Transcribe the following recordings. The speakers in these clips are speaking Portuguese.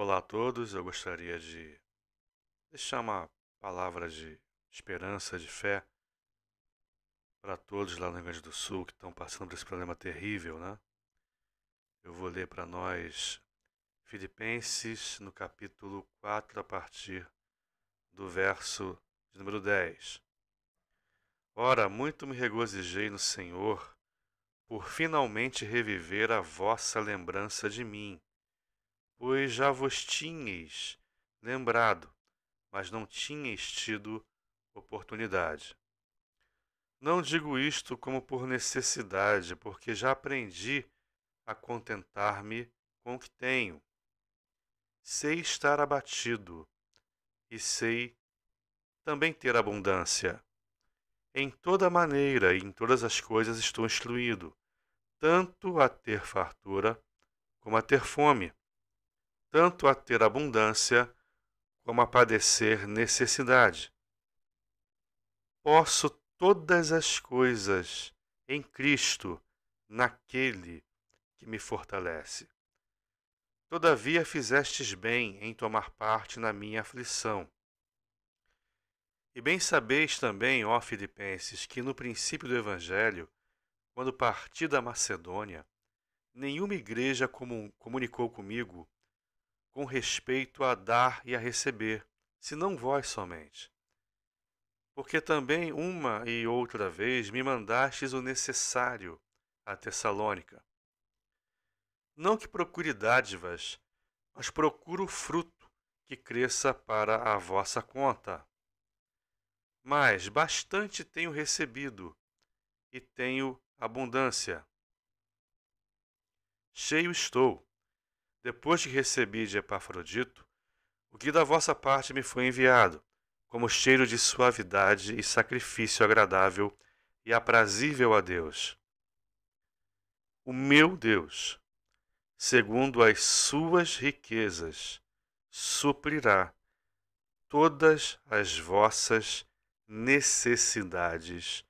Olá a todos, eu gostaria de deixar uma palavra de esperança, de fé para todos lá no Rio Grande do Sul que estão passando por esse problema terrível, né? Eu vou ler para nós Filipenses no capítulo 4 a partir do verso de número 10. Ora, muito me regozijei no Senhor por finalmente reviver a vossa lembrança de mim pois já vos tinhais lembrado, mas não tinhais tido oportunidade. Não digo isto como por necessidade, porque já aprendi a contentar-me com o que tenho. Sei estar abatido e sei também ter abundância. Em toda maneira e em todas as coisas estou instruído, tanto a ter fartura como a ter fome, tanto a ter abundância como a padecer necessidade. Posso todas as coisas em Cristo, naquele que me fortalece. Todavia fizestes bem em tomar parte na minha aflição. E bem sabeis também, ó Filipenses, que no princípio do Evangelho, quando parti da Macedônia, nenhuma igreja comunicou comigo com respeito a dar e a receber, se não vós somente. Porque também uma e outra vez me mandastes o necessário a Tessalônica. Não que procure dádivas, mas procuro fruto que cresça para a vossa conta. Mas bastante tenho recebido, e tenho abundância. Cheio estou depois que recebi de Epafrodito o que da vossa parte me foi enviado, como cheiro de suavidade e sacrifício agradável e aprazível a Deus. O meu Deus, segundo as suas riquezas, suprirá todas as vossas necessidades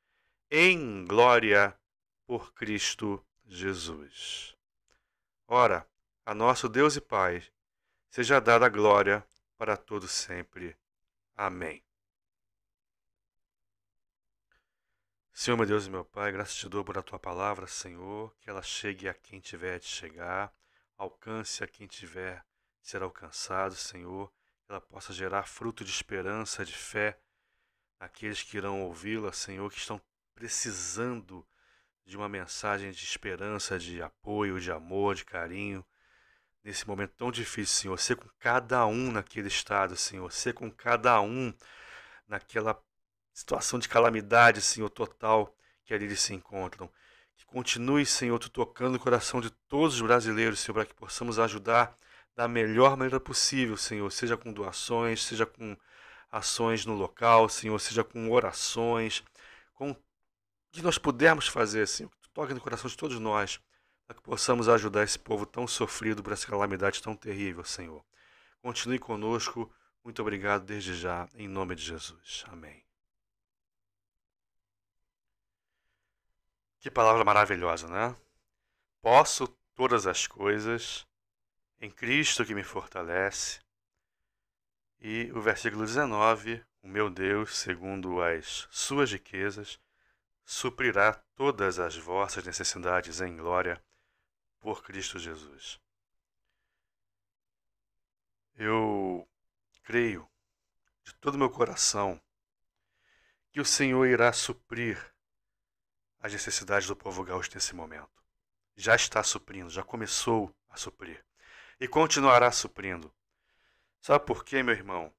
em glória por Cristo Jesus. Ora, a nosso Deus e Pai, seja dada a glória para todos sempre. Amém. Senhor, meu Deus e meu Pai, graças te dou por a tua palavra, Senhor, que ela chegue a quem tiver de chegar, alcance a quem tiver de ser alcançado, Senhor, que ela possa gerar fruto de esperança, de fé, aqueles que irão ouvi-la, Senhor, que estão precisando de uma mensagem de esperança, de apoio, de amor, de carinho, nesse momento tão difícil, Senhor. Ser com cada um naquele estado, Senhor. Ser com cada um naquela situação de calamidade, Senhor, total que ali eles se encontram. Que continue, Senhor, tu tocando o coração de todos os brasileiros, Senhor, para que possamos ajudar da melhor maneira possível, Senhor, seja com doações, seja com ações no local, Senhor, seja com orações, com o que nós pudermos fazer, Senhor, que tu toque no coração de todos nós para que possamos ajudar esse povo tão sofrido por essa calamidade tão terrível, Senhor. Continue conosco. Muito obrigado desde já, em nome de Jesus. Amém. Que palavra maravilhosa, né? Posso todas as coisas em Cristo que me fortalece. E o versículo 19, o meu Deus, segundo as suas riquezas, suprirá todas as vossas necessidades em glória por Cristo Jesus. Eu creio de todo meu coração que o Senhor irá suprir as necessidades do povo gaúcho nesse momento. Já está suprindo, já começou a suprir e continuará suprindo. Sabe por quê, meu irmão?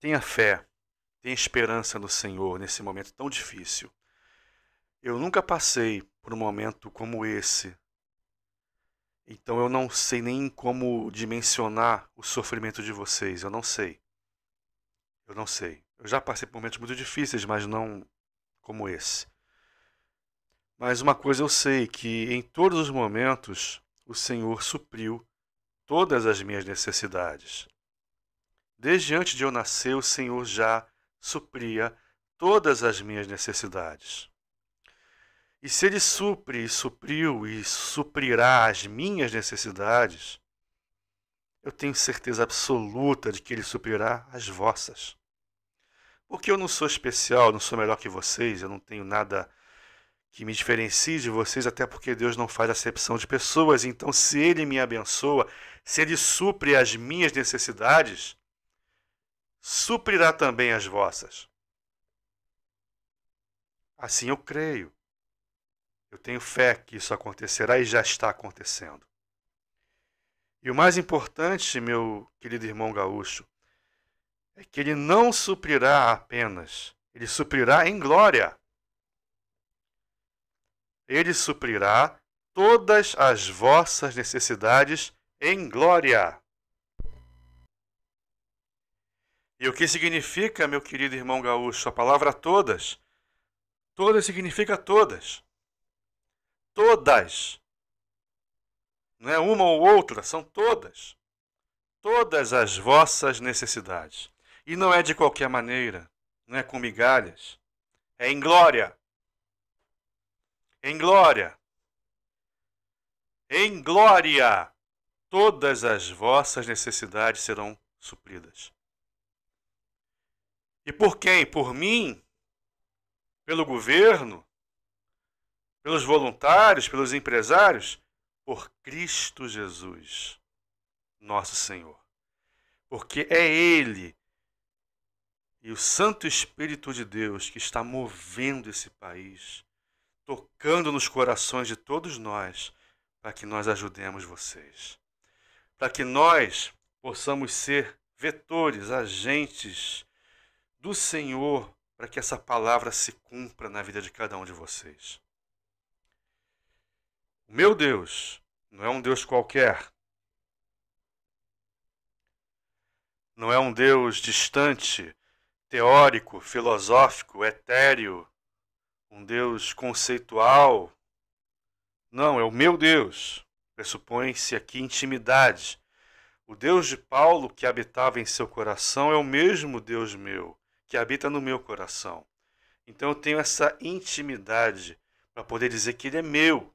Tenha fé, tenha esperança no Senhor nesse momento tão difícil. Eu nunca passei por um momento como esse. Então eu não sei nem como dimensionar o sofrimento de vocês, eu não sei. Eu não sei. Eu já passei por momentos muito difíceis, mas não como esse. Mas uma coisa eu sei que em todos os momentos o Senhor supriu todas as minhas necessidades. Desde antes de eu nascer, o Senhor já supria todas as minhas necessidades. E se ele supre, supriu e suprirá as minhas necessidades, eu tenho certeza absoluta de que ele suprirá as vossas. Porque eu não sou especial, não sou melhor que vocês, eu não tenho nada que me diferencie de vocês, até porque Deus não faz acepção de pessoas. Então, se Ele me abençoa, se Ele supre as minhas necessidades, suprirá também as vossas. Assim eu creio. Eu tenho fé que isso acontecerá e já está acontecendo. E o mais importante, meu querido irmão gaúcho, é que ele não suprirá apenas, ele suprirá em glória. Ele suprirá todas as vossas necessidades em glória. E o que significa, meu querido irmão gaúcho, a palavra todas? Todas significa todas. Todas. Não é uma ou outra, são todas. Todas as vossas necessidades. E não é de qualquer maneira, não é com migalhas. É em glória. Em glória. Em glória. Todas as vossas necessidades serão supridas. E por quem? Por mim? Pelo governo? pelos voluntários, pelos empresários, por Cristo Jesus, nosso Senhor. Porque é Ele e o Santo Espírito de Deus que está movendo esse país, tocando nos corações de todos nós, para que nós ajudemos vocês. Para que nós possamos ser vetores, agentes do Senhor, para que essa palavra se cumpra na vida de cada um de vocês. O meu Deus não é um Deus qualquer. Não é um Deus distante, teórico, filosófico, etéreo, um Deus conceitual. Não, é o meu Deus. Pressupõe-se aqui intimidade. O Deus de Paulo que habitava em seu coração é o mesmo Deus meu, que habita no meu coração. Então eu tenho essa intimidade para poder dizer que ele é meu,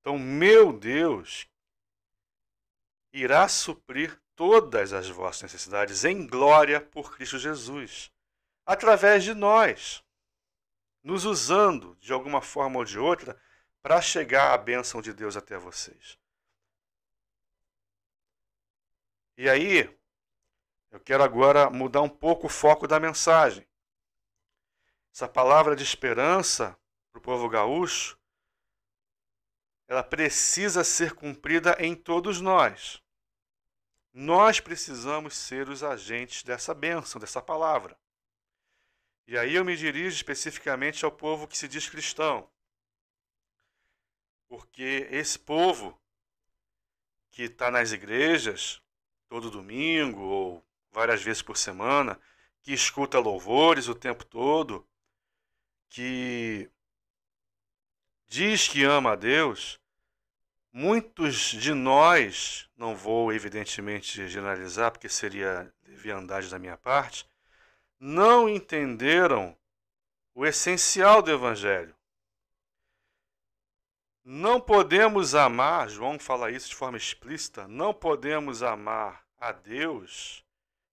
então, meu Deus irá suprir todas as vossas necessidades em glória por Cristo Jesus, através de nós, nos usando de alguma forma ou de outra para chegar a bênção de Deus até vocês. E aí, eu quero agora mudar um pouco o foco da mensagem. Essa palavra de esperança para o povo gaúcho ela precisa ser cumprida em todos nós. Nós precisamos ser os agentes dessa bênção, dessa palavra. E aí eu me dirijo especificamente ao povo que se diz cristão. Porque esse povo que está nas igrejas todo domingo ou várias vezes por semana, que escuta louvores o tempo todo, que diz que ama a Deus, muitos de nós, não vou evidentemente generalizar, porque seria leviandade da minha parte, não entenderam o essencial do Evangelho. Não podemos amar, João fala isso de forma explícita, não podemos amar a Deus,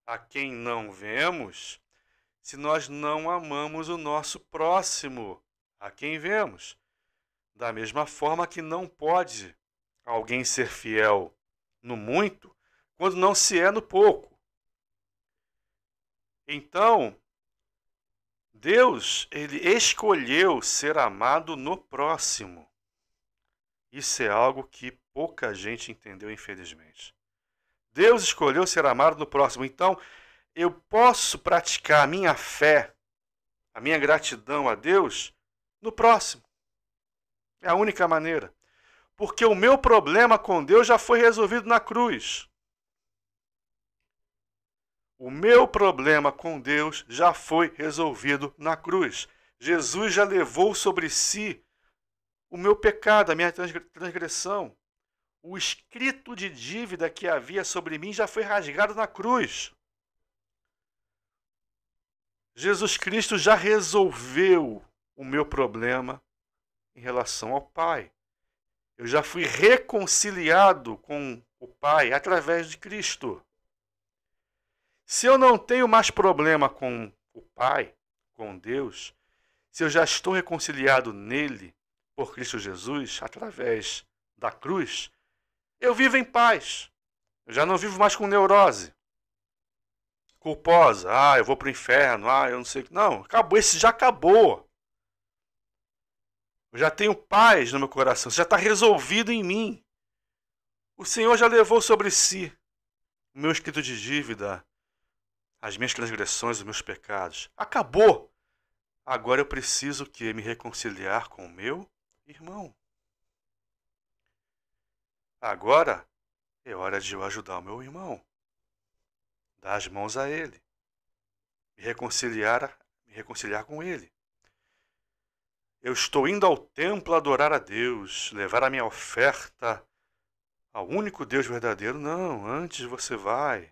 a quem não vemos, se nós não amamos o nosso próximo, a quem vemos. Da mesma forma que não pode alguém ser fiel no muito quando não se é no pouco. Então, Deus, ele escolheu ser amado no próximo. Isso é algo que pouca gente entendeu, infelizmente. Deus escolheu ser amado no próximo. Então, eu posso praticar a minha fé, a minha gratidão a Deus no próximo. É a única maneira. Porque o meu problema com Deus já foi resolvido na cruz. O meu problema com Deus já foi resolvido na cruz. Jesus já levou sobre si o meu pecado, a minha transgressão. O escrito de dívida que havia sobre mim já foi rasgado na cruz. Jesus Cristo já resolveu o meu problema em relação ao Pai. Eu já fui reconciliado com o Pai através de Cristo. Se eu não tenho mais problema com o Pai, com Deus, se eu já estou reconciliado nele, por Cristo Jesus, através da cruz, eu vivo em paz. Eu já não vivo mais com neurose culposa. Ah, eu vou para o inferno. Ah, eu não sei o que. Não, acabou. Esse já acabou já tenho paz no meu coração, já está resolvido em mim. O Senhor já levou sobre si o meu escrito de dívida, as minhas transgressões, os meus pecados. Acabou! Agora eu preciso que me reconciliar com o meu irmão. Agora é hora de eu ajudar o meu irmão. Dar as mãos a ele. Me reconciliar, me reconciliar com ele. Eu estou indo ao templo adorar a Deus, levar a minha oferta ao único Deus verdadeiro. Não, antes você vai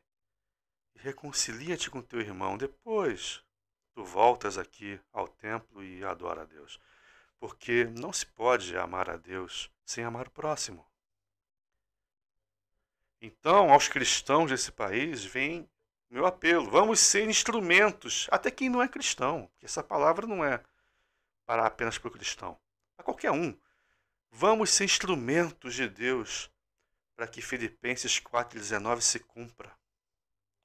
e reconcilia-te com teu irmão. Depois tu voltas aqui ao templo e adora a Deus. Porque não se pode amar a Deus sem amar o próximo. Então, aos cristãos desse país, vem meu apelo: vamos ser instrumentos, até quem não é cristão, porque essa palavra não é para apenas para o cristão, a qualquer um. Vamos ser instrumentos de Deus para que Filipenses 4,19 se cumpra.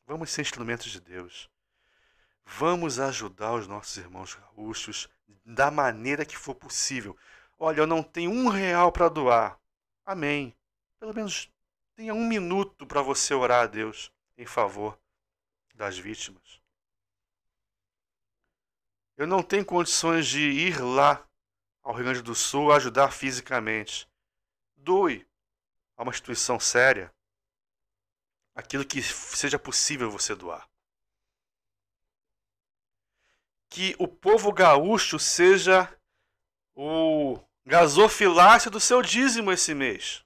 Vamos ser instrumentos de Deus. Vamos ajudar os nossos irmãos gaúchos da maneira que for possível. Olha, eu não tenho um real para doar. Amém. Pelo menos tenha um minuto para você orar a Deus em favor das vítimas. Eu não tenho condições de ir lá ao Rio Grande do Sul ajudar fisicamente. Doe a uma instituição séria aquilo que seja possível você doar. Que o povo gaúcho seja o gasofilácio do seu dízimo esse mês.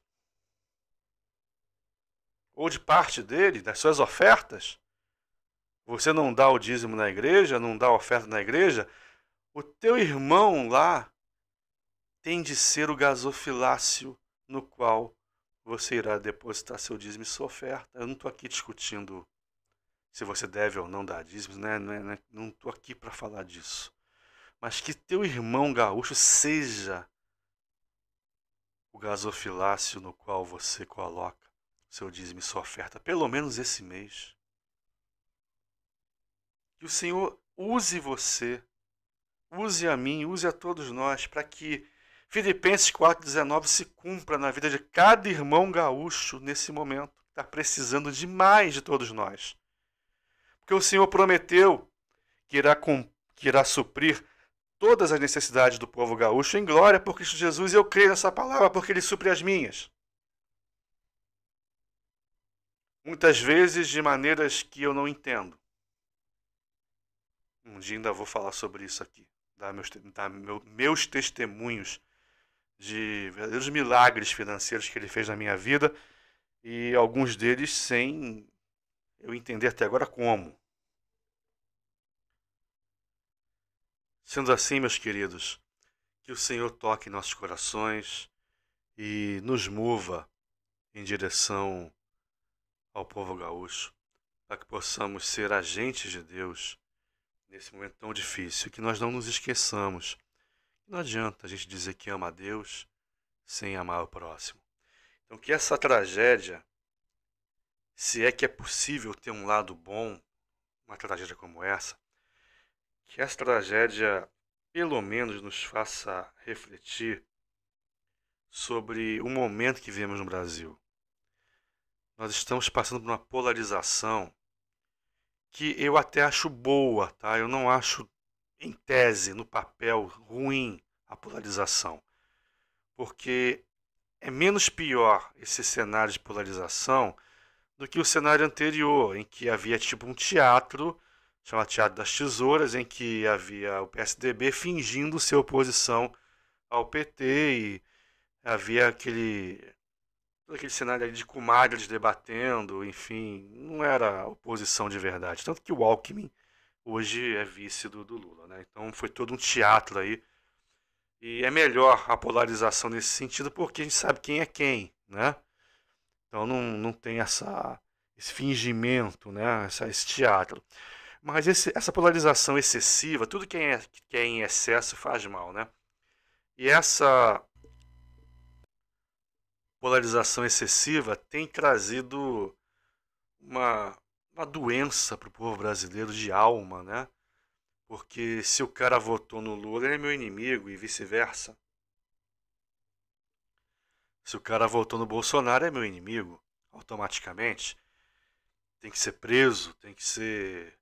Ou de parte dele, das suas ofertas você não dá o dízimo na igreja, não dá a oferta na igreja, o teu irmão lá tem de ser o gasofilácio no qual você irá depositar seu dízimo e sua oferta. Eu não estou aqui discutindo se você deve ou não dar dízimos, né? né, né não estou aqui para falar disso. Mas que teu irmão gaúcho seja o gasofilácio no qual você coloca seu dízimo e sua oferta, pelo menos esse mês. Que o Senhor use você, use a mim, use a todos nós, para que Filipenses 4,19 se cumpra na vida de cada irmão gaúcho nesse momento. Está precisando demais de todos nós. Porque o Senhor prometeu que irá, que irá suprir todas as necessidades do povo gaúcho em glória por Cristo Jesus. E eu creio nessa palavra porque ele supre as minhas. Muitas vezes de maneiras que eu não entendo. Um dia ainda vou falar sobre isso aqui. Dar meus, dar meu, meus testemunhos de verdadeiros milagres financeiros que ele fez na minha vida e alguns deles sem eu entender até agora como. Sendo assim, meus queridos, que o Senhor toque nossos corações e nos mova em direção ao povo gaúcho, para que possamos ser agentes de Deus nesse momento tão difícil, que nós não nos esqueçamos. Não adianta a gente dizer que ama a Deus sem amar o próximo. Então, que essa tragédia, se é que é possível ter um lado bom, uma tragédia como essa, que essa tragédia pelo menos nos faça refletir sobre o momento que vivemos no Brasil. Nós estamos passando por uma polarização que eu até acho boa, tá? Eu não acho em tese, no papel, ruim a polarização. Porque é menos pior esse cenário de polarização do que o cenário anterior, em que havia tipo um teatro, chamado Teatro das Tesouras, em que havia o PSDB fingindo ser oposição ao PT e havia aquele todo aquele cenário de comadres debatendo, enfim, não era oposição de verdade. Tanto que o Alckmin hoje é vice do, do Lula, né? Então foi todo um teatro aí. E é melhor a polarização nesse sentido porque a gente sabe quem é quem, né? Então não, não tem essa, esse fingimento, né? Essa, esse teatro. Mas esse, essa polarização excessiva, tudo que é, que é em excesso faz mal, né? E essa polarização excessiva tem trazido uma, uma doença para o povo brasileiro de alma, né? Porque se o cara votou no Lula, ele é meu inimigo e vice-versa. Se o cara votou no Bolsonaro, é meu inimigo, automaticamente. Tem que ser preso, tem que ser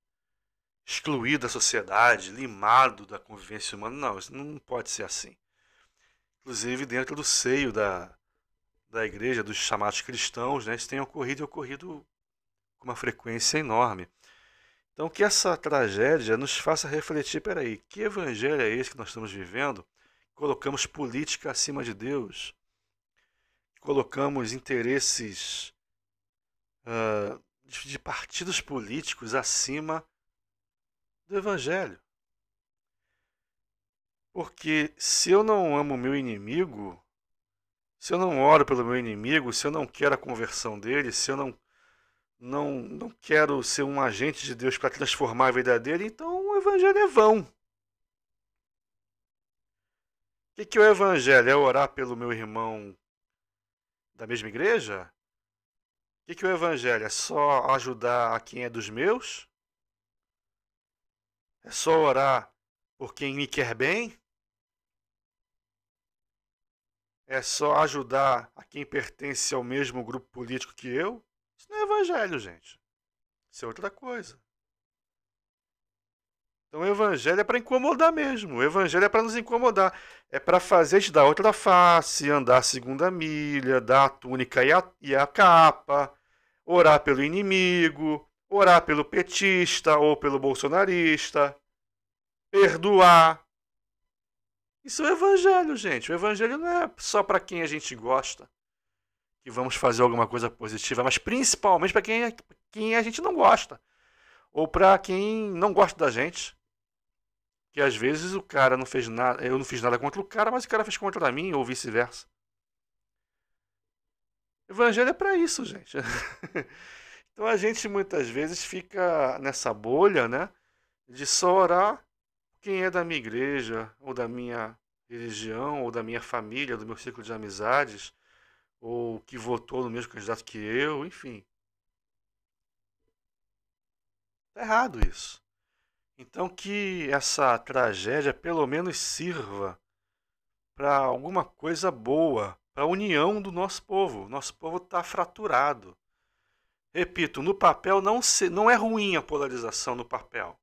excluído da sociedade, limado da convivência humana. Não, isso não pode ser assim. Inclusive, dentro do seio da, da igreja, dos chamados cristãos, né, isso tem ocorrido e ocorrido com uma frequência enorme. Então, que essa tragédia nos faça refletir: peraí, que evangelho é esse que nós estamos vivendo? Colocamos política acima de Deus, colocamos interesses uh, de, de partidos políticos acima do evangelho. Porque se eu não amo meu inimigo, se eu não oro pelo meu inimigo, se eu não quero a conversão dele, se eu não não, não quero ser um agente de Deus para transformar a vida dele, então o evangelho é vão. O que, que é o evangelho? É orar pelo meu irmão da mesma igreja? O que, que é o evangelho? É só ajudar a quem é dos meus? É só orar por quem me quer bem? é só ajudar a quem pertence ao mesmo grupo político que eu? Isso não é evangelho, gente. Isso é outra coisa. Então o evangelho é para incomodar mesmo. O evangelho é para nos incomodar. É para fazer te dar outra face, andar a segunda milha, dar a túnica e a, e a capa, orar pelo inimigo, orar pelo petista ou pelo bolsonarista, perdoar, isso é o evangelho, gente. O evangelho não é só para quem a gente gosta que vamos fazer alguma coisa positiva, mas principalmente para quem, é, quem a gente não gosta ou para quem não gosta da gente. Que às vezes o cara não fez nada, eu não fiz nada contra o cara, mas o cara fez contra mim ou vice-versa. Evangelho é para isso, gente. então a gente muitas vezes fica nessa bolha, né, de só orar quem é da minha igreja, ou da minha religião, ou da minha família, do meu círculo de amizades, ou que votou no mesmo candidato que eu, enfim. Tá errado isso. Então que essa tragédia pelo menos sirva para alguma coisa boa, para a união do nosso povo. Nosso povo está fraturado. Repito, no papel não, se, não é ruim a polarização no papel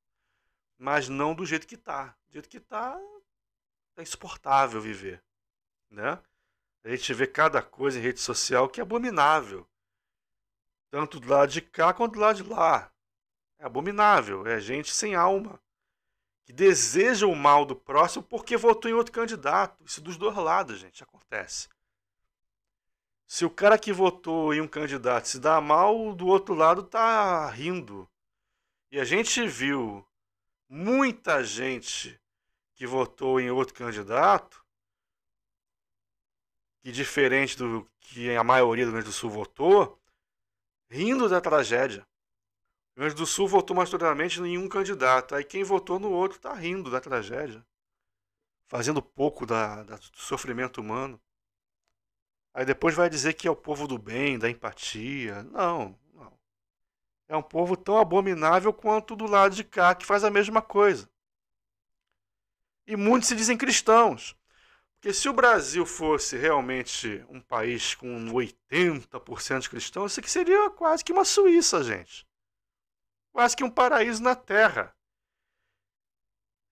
mas não do jeito que tá. Do jeito que tá, é insuportável viver, né? A gente vê cada coisa em rede social que é abominável. Tanto do lado de cá quanto do lado de lá. É abominável, é gente sem alma que deseja o mal do próximo porque votou em outro candidato. Isso dos dois lados, gente, acontece. Se o cara que votou em um candidato se dá mal, do outro lado tá rindo. E a gente viu muita gente que votou em outro candidato, que diferente do que a maioria do Rio Grande do Sul votou, rindo da tragédia. O Rio Grande do Sul votou majoritariamente em um candidato, aí quem votou no outro está rindo da tragédia, fazendo pouco da, da, do sofrimento humano. Aí depois vai dizer que é o povo do bem, da empatia. Não, é um povo tão abominável quanto do lado de cá, que faz a mesma coisa. E muitos se dizem cristãos. Porque se o Brasil fosse realmente um país com 80% de cristãos, isso aqui seria quase que uma Suíça, gente. Quase que um paraíso na Terra.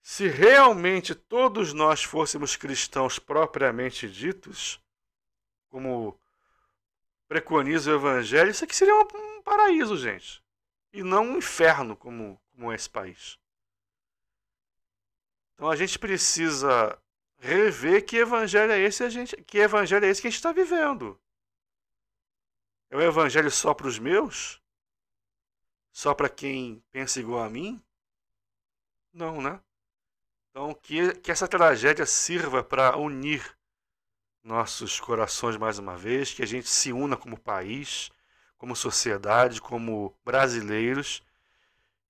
Se realmente todos nós fôssemos cristãos propriamente ditos, como preconiza o Evangelho, isso aqui seria um paraíso, gente e não um inferno como, como é esse país. Então a gente precisa rever que evangelho é esse a gente, que evangelho é esse que a gente está vivendo. É um evangelho só para os meus? Só para quem pensa igual a mim? Não, né? Então que, que essa tragédia sirva para unir nossos corações mais uma vez, que a gente se una como país, como sociedade, como brasileiros,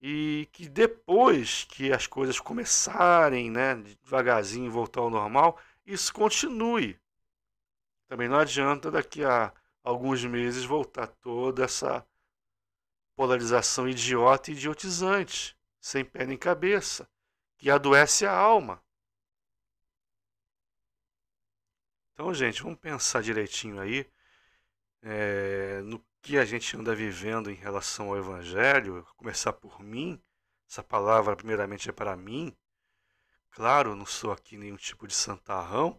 e que depois que as coisas começarem, né, devagarzinho voltar ao normal, isso continue. Também não adianta daqui a alguns meses voltar toda essa polarização idiota e idiotizante, sem pé nem cabeça, que adoece a alma. Então, gente, vamos pensar direitinho aí é, no que a gente anda vivendo em relação ao Evangelho, começar por mim, essa palavra primeiramente é para mim. Claro, não sou aqui nenhum tipo de santarrão,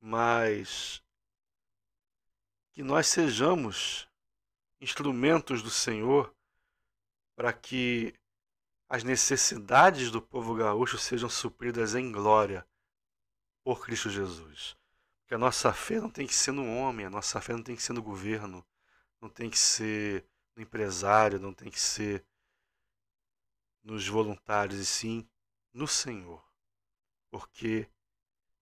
mas que nós sejamos instrumentos do Senhor para que as necessidades do povo gaúcho sejam supridas em glória por Cristo Jesus. Porque a nossa fé não tem que ser no homem, a nossa fé não tem que ser no governo, não tem que ser no empresário, não tem que ser nos voluntários, e sim no Senhor. Porque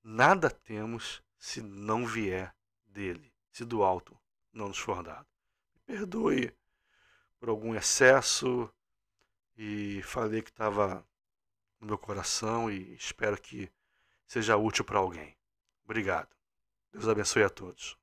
nada temos se não vier dele, se do alto não nos for dado. Perdoe por algum excesso e falei que estava no meu coração e espero que seja útil para alguém. Obrigado. Deus abençoe a todos.